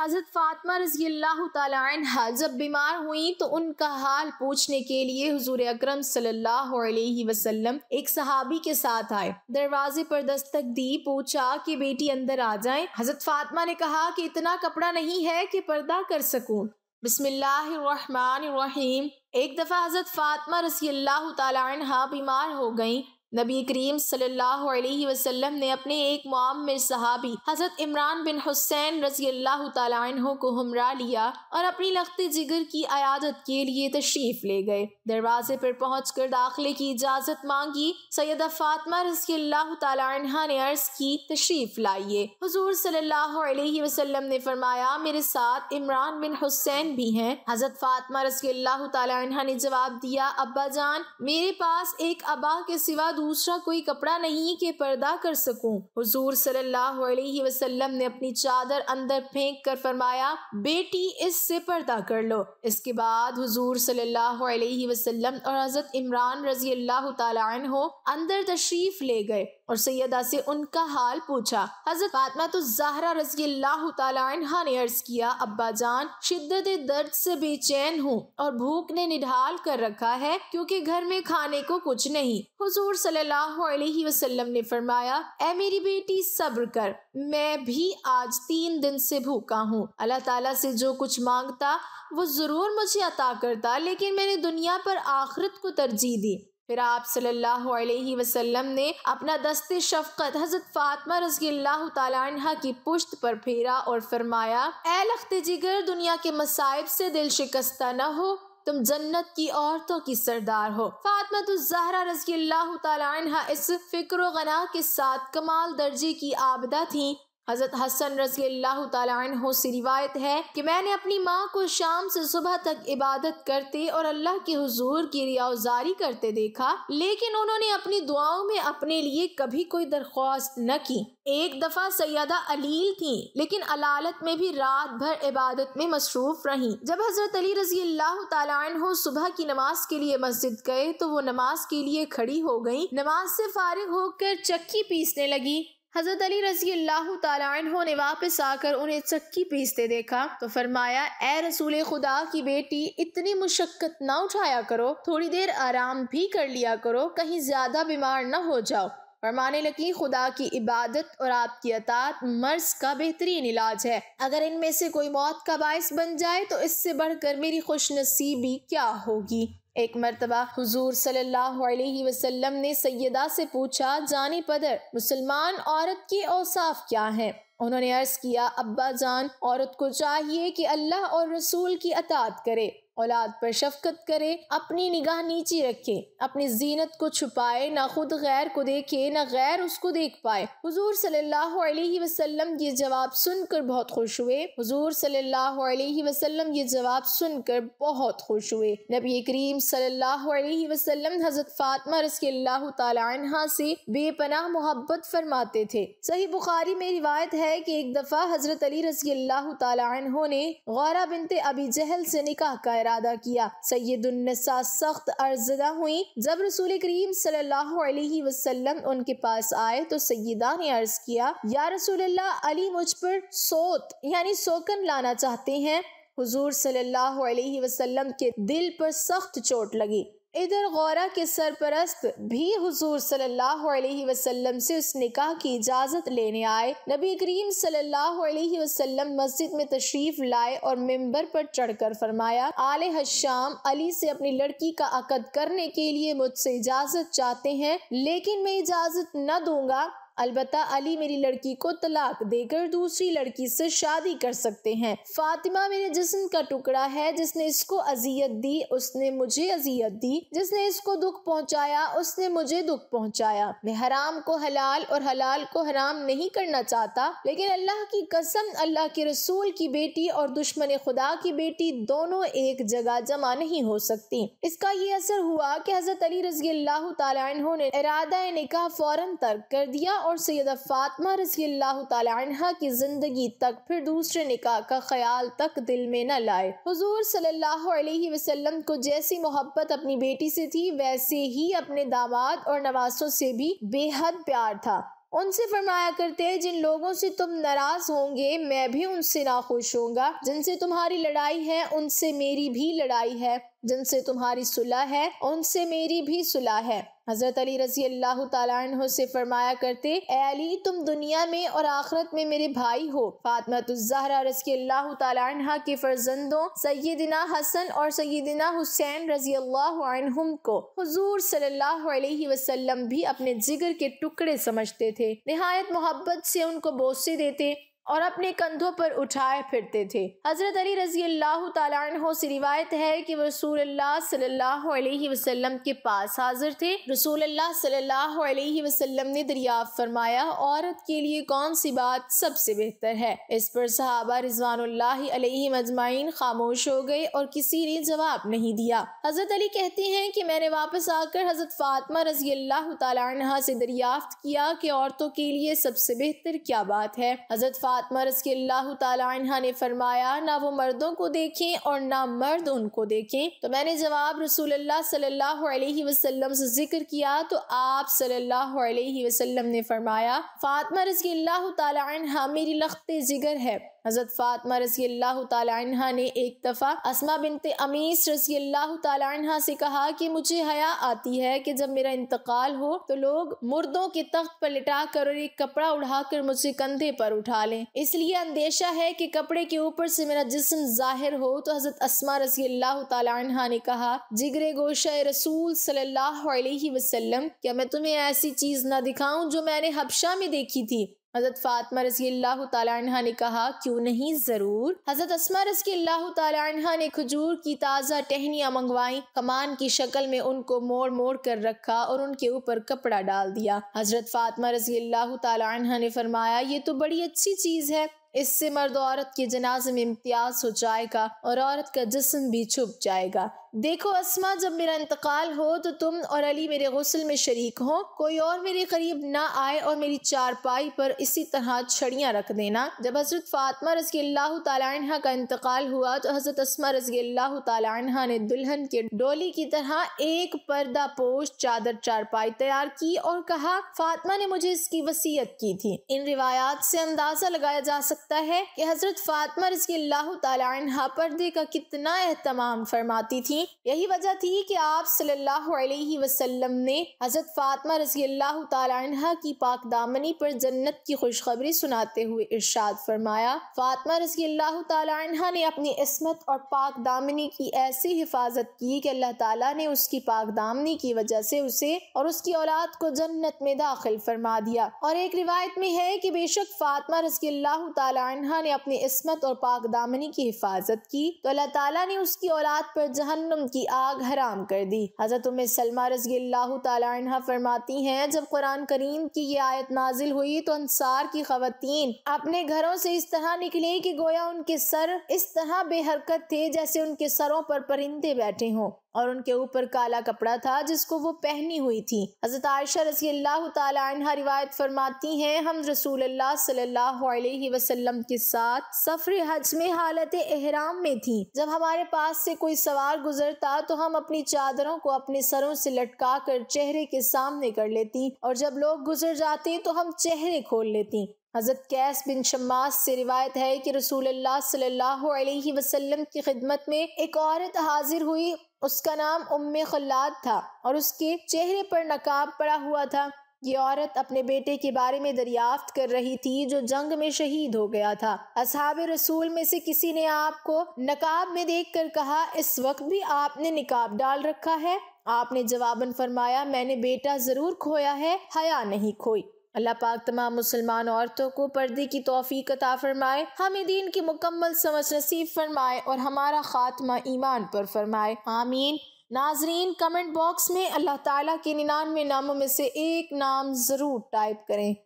हज़रत फ़ातिमा रजी अल्लाह जब बीमार हुई तो उनका हाल पूछने के लिए हजूर अक्रम वसल्लम एक सहाबी के साथ आए दरवाजे पर दस्तक दी पूछा कि बेटी अंदर आ जाए हज़रत फ़ातिमा ने कहा कि इतना कपड़ा नहीं है कि पर्दा कर सकूं बिस्मिल्लाम एक दफ़ा हज़रत फ़ातिमा रसी अल्लाह तह बीमार हो गई नबी करीम सल्लल्लाहु अलैहि वसल्लम ने अपने एक माम में सहाबी हज़रत इमरान बिन हुसैन रजी अल्लाह तु को हमरा लिया और अपनी लखते जिगर की अयादत के लिए तशरीफ़ ले गए दरवाजे पर पहुँच कर दाखिले की इजाज़त मांगी सैदा फातमा रजी अल्लाह तहा ने अर्ज़ की तशरीफ़ लाइए हजूर सल्ला वसलम ने फरमाया मेरे साथ इमरान बिन हुसैन भी हैं हज़रत फातमा रजी अल्लाह तहा ने जवाब दिया अब्बा जान मेरे पास एक अबा के सिवा दूसरा कोई कपड़ा नहीं कि पर्दा कर सकूं। हुजूर सल्लल्लाहु अलैहि वसल्लम ने अपनी चादर अंदर फेंक कर फरमाया बेटी इससे पर्दा कर लो इसके बाद हुजूर सल्लल्लाहु अलैहि वसल्लम और हजरत इमरान रजी अल्लाह तन अंदर तशरीफ ले गए और सैदा से उनका हाल पूछा हजरत फातमा तो जहरा रजी तहा ने अर्ज किया अब्बा जान शिद्दत दर्द से बेचैन हूँ और भूख ने निढाल कर रखा है क्योंकि घर में खाने को कुछ नहीं हुजूर सल्लल्लाहु अलैहि वसल्लम ने फरमाया मेरी बेटी सब्र कर मैं भी आज तीन दिन से भूखा हूँ अल्लाह ताला से जो कुछ मांगता वो जरूर मुझे अता करता लेकिन मैंने दुनिया पर आखिरत को तरजीह दी फिर आप सल्लल्लाहु अलैहि वसल्लम ने अपना दस्त शफकत हज़रत फ़ातमा रजी अल्लाह की पुश्त पर फेरा और फरमाया ए जिगर दुनिया के मसाइब से दिल शिकस्ता न हो तुम जन्नत की औरतों की सरदार हो फातमा तो जहरा रजी अल्लाह इस फिक्र गना के साथ कमाल दर्जे की आबदा थी हज़रत हसन रजी से रिवायत है कि मैंने अपनी माँ को शाम से सुबह तक इबादत करते और अल्लाह के हजूर की रियाजारी करते देखा लेकिन उन्होंने अपनी दुआओं में अपने लिए कभी कोई दरख्वास्त न की एक दफ़ा सैदा अलील थी लेकिन अलालत में भी रात भर इबादत में मसरूफ रही जब हज़रत अली रजी अल्लाह तु सुबह की नमाज के लिए मस्जिद गए तो वो नमाज के लिए खड़ी हो गयी नमाज से फारिग होकर चक्की पीसने लगी हज़रत अली रजी अल्लाह तु ने वापस आकर उन्हें चक्की पीसते देखा तो फरमाया ए रसूल खुदा की बेटी इतनी मुशक्क़त ना उठाया करो थोड़ी देर आराम भी कर लिया करो कहीं ज़्यादा बीमार ना हो जाओ फरमाने लगी खुदा की इबादत और आपकी अतात मर्ज का बेहतरीन इलाज है अगर इनमें से कोई मौत का बायस बन जाए तो इससे बढ़कर मेरी नसीबी क्या होगी एक मरतबा हजूर सल्लाम ने सैदा से पूछा जानी पदर मुसलमान औरत के औसाफ क्या हैं उन्होंने अर्ज़ किया अब्बा जान औरत को चाहिए कि अल्लाह और रसूल की अतात करे औलाद पर शफकत करे अपनी निगाह नीची रखे अपनी जीनत को छुपाए ना खुद गैर को देखे ना गैर उसको देख पाए हजूर सल्लल्लाहु अलैहि वसल्लम ये जवाब सुनकर बहुत खुश हुए हजूर सल्लल्लाहु अलैहि वसल्लम ये जवाब सुनकर बहुत खुश हुए नबी करीम सल्लल्लाहु अलैहि वसल्लम हजरत फातमा रसी अल्लाह तहा से बेपनाह मोहब्बत फरमाते थे सही बुखारी में रिवायत है की एक दफ़ा हजरत अली रसी अल्लाह तहों ने गौरा बिनते अबी जहल से निकाह का इरादा किया सैदुलनसा सख्त अर्जदा हुई जब रसूल करीम सल्लाम उनके पास आए तो सैदा ने अर्ज किया या रसूल अली मुझ पर सोत यानी सोकन लाना चाहते हैं हुजूर सल्लल्लाहु अलैहि वसल्लम के दिल पर सख्त चोट लगी इधर गौरा के सरपरस्त भी हुजूर सल्लल्लाहु अलैहि वसल्लम से उस निकाह की इजाज़त लेने आए नबी करीम सल्लल्लाहु अलैहि वसल्लम मस्जिद में तशरीफ लाए और मेंबर पर चढ़कर फरमाया आले हशाम अली से अपनी लड़की का अकद करने के लिए मुझसे इजाज़त चाहते हैं लेकिन मैं इजाज़त न दूंगा अलबत् अली मेरी लड़की को तलाक देकर दूसरी लड़की से शादी कर सकते हैं फातिमा मेरे जिस्म का टुकड़ा है जिसने इसको अजियत दी उसने मुझे अजियत दी जिसने इसको दुख पहुंचाया उसने मुझे दुख पहुंचाया मैं हराम को हलाल और हलाल को हराम नहीं करना चाहता लेकिन अल्लाह की कसम अल्लाह के रसूल की बेटी और दुश्मन खुदा की बेटी दोनों एक जगह जमा नहीं हो सकती इसका ये असर हुआ की हजरत अली रजी अल्लाह तला ने इरादा निकाह फौरन तर्क कर दिया और सैदा फ़ातमा रजी अल्लाह तह की ज़िंदगी तक फिर दूसरे निकाह का ख्याल तक दिल में न लाए हजूर सल्ला वसलम को जैसी मोहब्बत अपनी बेटी से थी वैसे ही अपने दामाद और नवासों से भी बेहद प्यार था उनसे फरमाया करते जिन लोगों से तुम नाराज होंगे मैं भी उनसे ना खुश होऊंगा जिनसे तुम्हारी लड़ाई है उनसे मेरी भी लड़ाई है जिनसे तुम्हारी सुलह है उनसे मेरी भी सुलह है हज़रत अली रजी अल्लाह तु से फरमाया करते अली तुम दुनिया में और आखरत में मेरे भाई हो फातमतरा रजी अल्लाह तह के फर्जंदों सैदिना हसन और सैदिना हुसैन रजी अल्लाह को हजूर सल्ला वसम भी अपने जिगर के टुकड़े समझते थे नहायत मोहब्बत से उनको बोसे देते और अपने कंधों पर उठाए फिरते थे हज़रत अली रजी अल्लाह तला से रिवायत है कि वो रसूल सल्लल्लाहु वसल्लम के पास हाजिर थे रसूल सल्लल्लाहु अलैहि वसल्लम ने दरिया फरमाया औरत के लिए कौन सी बात सबसे बेहतर है इस पर सहाबा रिजवान मजमाइन खामोश हो गए और किसी ने जवाब नहीं दिया हज़रत अली कहते हैं की मैंने वापस आकर हज़रत फातमा रजी अल्लाह तला से दरियाफ्त किया कि औरतों के लिए सबसे बेहतर क्या बात है हज़रत फातमा रसी अल्लाह तला ने फरमाया ना वो मर्दों को देखें और ना मर्द उनको देखें तो मैंने जवाब रसूल अल्लाह सल्लल्लाहु अलैहि वसल्लम से जिक्र किया तो आप सल्लल्लाहु अलैहि वसल्लम ने फरमाया फातमा रसी अल्लाह तला मेरी लखते जिगर है हज़रत फ़ातमा रसी अल्लाह तह ने एक दफ़ा असमा बिनते अमीस रसी अल्लाह तह से कहा कि मुझे हया आती है कि जब मेरा इंतकाल हो तो लोग मुर्दों के तख्त पर लिटा कर और एक कपड़ा उड़ा कर मुझे कंधे पर उठा लें इसलिए अंदेशा है कि कपड़े के ऊपर से मेरा जिसम जाहिर हो तो हज़रत असमा रसी अल्लाह तह ने कहा जिगरे गोशा रसूल सल्लल्लाहु वसलम क्या मैं तुम्हें ऐसी चीज़ ना दिखाऊं जो मैंने हबशा में देखी थी हज़रत फ़ातमा रजी अल्लाह तह ने कहा क्यों नहीं ज़रूर हज़रत असमा रजी अल्लाह तह ने खजूर की ताज़ा टहनिया मंगवाई कमान की शक्ल में उनको मोड़ मोड़ कर रखा और उनके ऊपर कपड़ा डाल दिया हज़रत फ़ातमा रजी अल्लाह तह ने फरमाया ये तो बड़ी अच्छी चीज़ है इससे मर्द औरत के जनाजे में इम्तियाज हो जाएगा और औरत का जिसम भी छुप जाएगा देखो असमा जब मेरा इंतकाल हो तो तुम और अली मेरे गसल में शरीक हो कोई और मेरे करीब ना आए और मेरी चारपाई पर इसी तरह छड़ियाँ रख देना जब हज़रत फ़ातमा रज़ी अल्लाह तह का इंतकाल हुआ तो हज़रत असमा रज़ी अल्लाह तह ने दुल्हन के डोली की तरह एक पर्दा पोश चादर चारपाई तैयार की और कहा फ़ातमा ने मुझे इसकी वसीयत की थी इन रिवायात से अंदाज़ा लगाया जा सकता है कि हज़रत फ़ातमा रज़ी अल्लाह तह पर्दे का कितना अहतमाम फरमाती थी थी यही वजह थी कि आप सल्लल्लाहु अलैहि वसल्लम ने हज़रत फातिमा रजी अल्लाह की पाक दामनी पर जन्नत की खुशखबरी सुनाते हुए इर्शाद फरमाया फातिमा रजी अल्लाह ने अपनी इसमत और पाक दामनी की ऐसी हिफाजत की कि अल्लाह ताला ने उसकी पाक दामनी की वजह से उसे और उसकी औलाद को जन्नत में दाखिल फरमा दिया और एक रिवायत में है कि बेशक फातिमा रजी अल्लाह तला ने अपनी इसमत और पाक दामनी की हिफाजत की तो अल्लाह तला ने उसकी औलाद पर जहन जहन्नम की आग हराम कर दी हज़रत में सलमा रजी फरमाती हैं जब कुरान करीम की ये आयत नाजिल हुई तो अंसार की खातन अपने घरों से इस तरह निकले कि गोया उनके सर इस तरह बेहरकत थे जैसे उनके सरों पर परिंदे बैठे हों और उनके ऊपर काला कपड़ा था जिसको वो पहनी हुई थी हज़रत आयशा रसी अल्लाह तहा रिवायत फरमाती हैं हम रसूल अल्लाह सल्लल्लाहु अलैहि वसल्लम के साथ सफ़र हज में हालत एहराम में थी जब हमारे पास से कोई सवार गुजरता तो हम अपनी चादरों को अपने सरों से लटका कर चेहरे के सामने कर लेती और जब लोग गुजर जाते तो हम चेहरे खोल लेती हज़रत कैस बिन शम्मास से रिवायत है कि रसूल अल्लाह सल्लल्लाहु अलैहि वसल्लम की खिदमत में एक औरत हाजिर हुई उसका नाम उम्म खलाद था और उसके चेहरे पर नकाब पड़ा हुआ था ये औरत अपने बेटे के बारे में दरियाफ्त कर रही थी जो जंग में शहीद हो गया था असहाब रसूल में से किसी ने आपको नकाब में देख कर कहा इस वक्त भी आपने निकाब डाल रखा है आपने जवाबन फरमाया मैंने बेटा जरूर खोया है हया नहीं खोई अल्लाह पाक तमाम मुसलमान औरतों को पर्दे की तोफ़ी कता फ़रमाए हमें दीन की मुकम्मल समझ नसीब फरमाए और हमारा ख़ात्मा ईमान पर फरमाए आमीन नाजरीन कमेंट बॉक्स में अल्लाह ताला के निन्यानवे नामों में से एक नाम ज़रूर टाइप करें